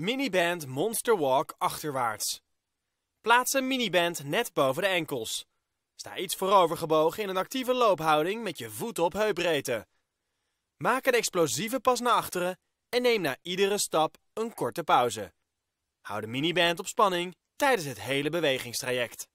Miniband Monster Walk achterwaarts. Plaats een miniband net boven de enkels. Sta iets voorovergebogen in een actieve loophouding met je voet op heupbreedte. Maak een explosieve pas naar achteren en neem na iedere stap een korte pauze. Hou de miniband op spanning tijdens het hele bewegingstraject.